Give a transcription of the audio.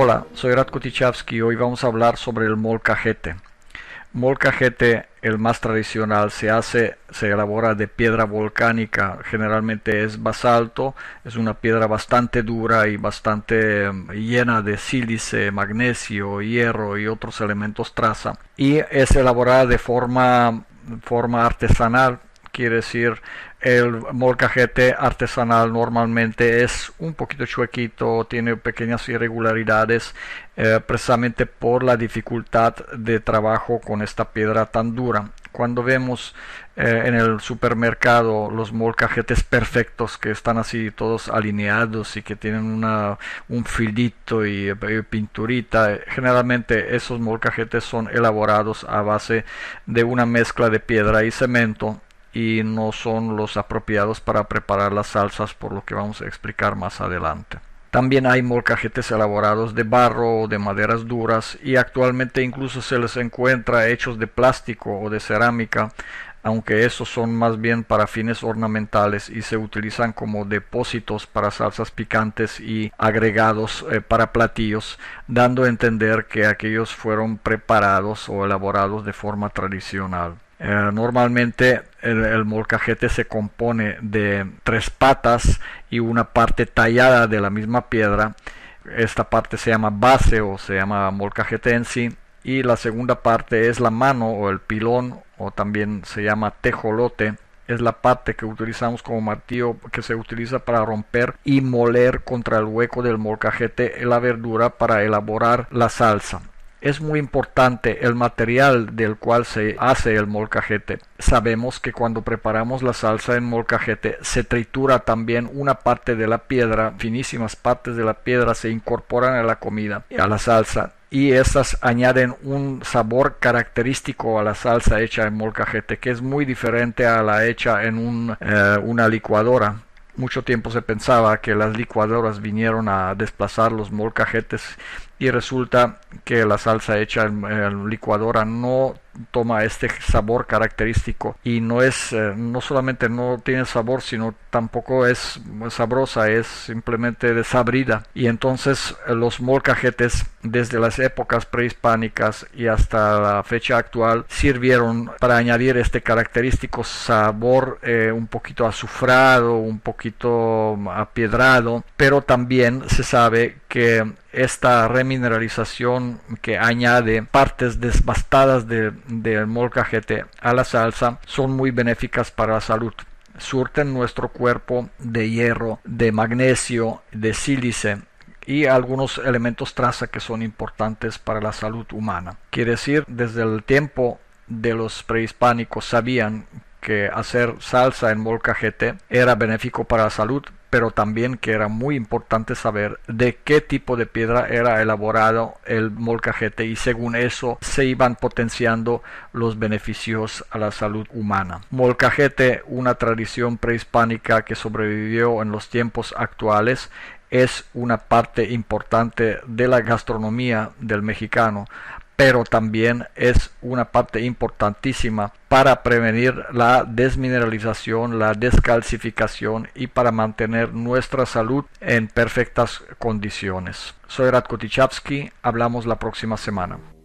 Hola, soy Radko Tichavsky y hoy vamos a hablar sobre el molcajete. Molcajete, el más tradicional, se hace, se elabora de piedra volcánica, generalmente es basalto, es una piedra bastante dura y bastante eh, llena de sílice, magnesio, hierro y otros elementos traza y es elaborada de forma, forma artesanal quiere decir el molcajete artesanal normalmente es un poquito chuequito, tiene pequeñas irregularidades eh, precisamente por la dificultad de trabajo con esta piedra tan dura. Cuando vemos eh, en el supermercado los molcajetes perfectos que están así todos alineados y que tienen un filito y eh, pinturita, generalmente esos molcajetes son elaborados a base de una mezcla de piedra y cemento y no son los apropiados para preparar las salsas por lo que vamos a explicar más adelante. También hay molcajetes elaborados de barro o de maderas duras y actualmente incluso se les encuentra hechos de plástico o de cerámica, aunque esos son más bien para fines ornamentales y se utilizan como depósitos para salsas picantes y agregados eh, para platillos, dando a entender que aquellos fueron preparados o elaborados de forma tradicional. Eh, normalmente el, molcajete se compone de tres patas y una parte tallada de la misma piedra. Esta parte se llama base o se llama molcajete en sí. Y la segunda parte es la mano o el pilón o también se llama tejolote. Es la parte que utilizamos como martillo que se utiliza para romper y moler contra el hueco del molcajete la verdura para elaborar la salsa. Es muy importante el material del cual se hace el molcajete. Sabemos que cuando preparamos la salsa en molcajete se tritura también una parte de la piedra, finísimas partes de la piedra se incorporan a la comida, a la salsa y esas añaden un sabor característico a la salsa hecha en molcajete que es muy diferente a la hecha en eh, una licuadora. Mucho tiempo se pensaba que las licuadoras vinieron a desplazar los molcajetes y resulta que la salsa hecha en, licuadora no toma este sabor característico y no es eh, no solamente no tiene sabor sino tampoco es sabrosa es simplemente desabrida y entonces eh, los molcajetes desde las épocas prehispánicas y hasta la fecha actual sirvieron para añadir este característico sabor eh, un poquito azufrado un poquito apiedrado pero también se sabe que esta remineralización que añade partes desbastadas del molcajete a la salsa son muy benéficas para la salud. Surten nuestro cuerpo de hierro, de magnesio, de sílice y algunos elementos traza que son importantes para la salud humana. Quiere decir, desde el tiempo de los prehispánicos sabían que hacer salsa en molcajete era benéfico para la salud, pero también que era muy importante saber de qué tipo de piedra era elaborado el molcajete y según eso se iban potenciando los beneficios a la salud humana. Molcajete, una tradición prehispánica que sobrevivió en los tiempos actuales, es una parte importante de la gastronomía del mexicano, pero también es una parte importantísima para prevenir la desmineralización, la descalcificación y para mantener nuestra salud en perfectas condiciones. Soy Radko hablamos la próxima semana.